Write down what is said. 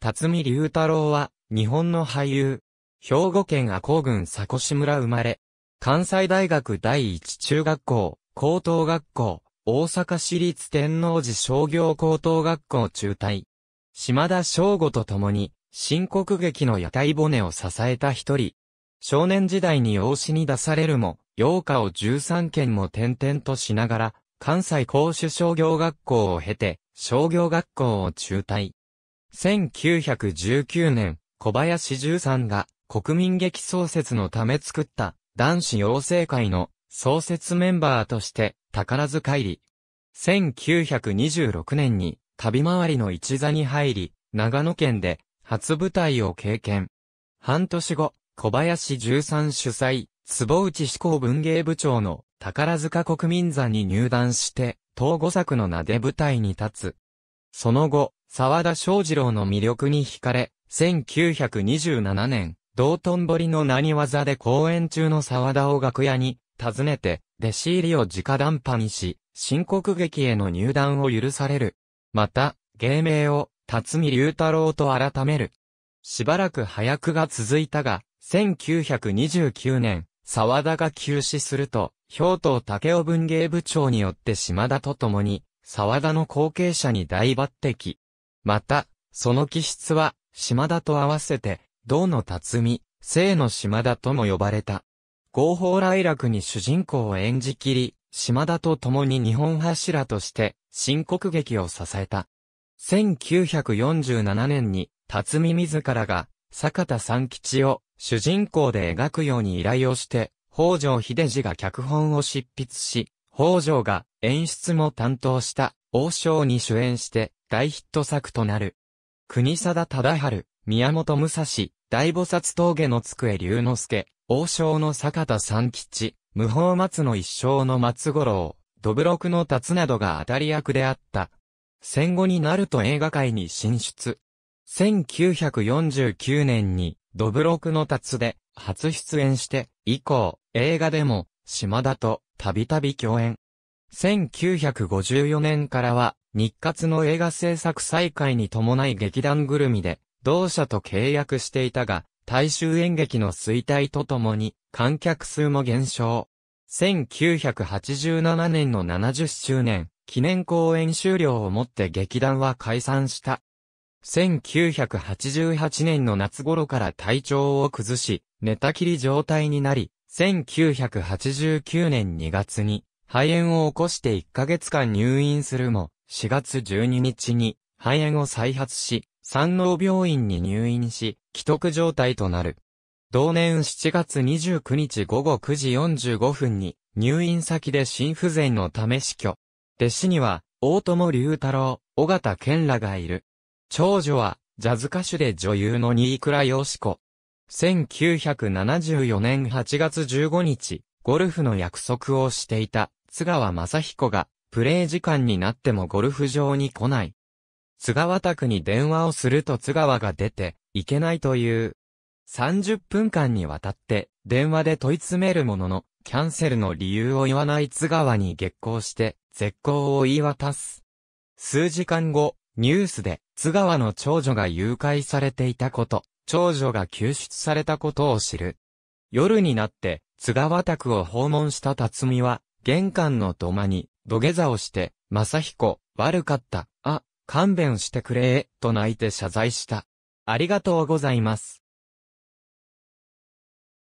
辰巳龍太郎は、日本の俳優。兵庫県赤穂郡佐古志村生まれ。関西大学第一中学校、高等学校、大阪市立天王寺商業高等学校中退。島田翔吾と共に、新国劇の屋台骨を支えた一人。少年時代に養子に出されるも、洋歌を13件も転々としながら、関西公主商業学校を経て、商業学校を中退。1919年、小林十三が国民劇創設のため作った男子養成会の創設メンバーとして宝塚入り。1926年に旅回りの一座に入り、長野県で初舞台を経験。半年後、小林十三主催、坪内志向文芸部長の宝塚国民座に入団して、東五作の名で舞台に立つ。その後、沢田昌二郎の魅力に惹かれ、1927年、道頓堀の何技で公演中の沢田を楽屋に、訪ねて、弟子入りを直談判し、新国劇への入団を許される。また、芸名を、辰巳龍太郎と改める。しばらく早くが続いたが、1929年、沢田が急死すると、兵頭武雄文芸部長によって島田と共に、沢田の後継者に大抜擢。また、その気質は、島田と合わせて、銅の辰巳、聖の島田とも呼ばれた。合法来楽に主人公を演じきり、島田と共に日本柱として、新国劇を支えた。1947年に、辰巳自らが、坂田三吉を主人公で描くように依頼をして、北条秀治が脚本を執筆し、北条が演出も担当した王将に主演して、大ヒット作となる。国貞忠春、宮本武蔵、大菩薩峠の机龍之介、王将の坂田三吉、無法松の一生の松五郎、どブロクの達などが当たり役であった。戦後になると映画界に進出。1949年に、ドブロクの達で、初出演して、以降、映画でも、島田と、たびたび共演。1954年からは、日活の映画制作再開に伴い劇団ぐるみで、同社と契約していたが、大衆演劇の衰退とともに、観客数も減少。1987年の70周年、記念公演終了をもって劇団は解散した。1988年の夏頃から体調を崩し、寝たきり状態になり、1989年2月に肺炎を起こして1ヶ月間入院するも、4月12日に肺炎を再発し、山王病院に入院し、既得状態となる。同年7月29日午後9時45分に、入院先で心不全のため死去。弟子には、大友龍太郎、尾形健らがいる。長女は、ジャズ歌手で女優の新倉良子。1974年8月15日、ゴルフの約束をしていた。津川雅彦が、プレー時間になってもゴルフ場に来ない。津川宅に電話をすると津川が出て、行けないという。30分間にわたって、電話で問い詰めるものの、キャンセルの理由を言わない津川に激高して、絶好を言い渡す。数時間後、ニュースで、津川の長女が誘拐されていたこと、長女が救出されたことを知る。夜になって、津川宅を訪問した辰巳は、玄関の土間に土下座をして、正彦、悪かった、あ、勘弁してくれと泣いて謝罪した。ありがとうございます。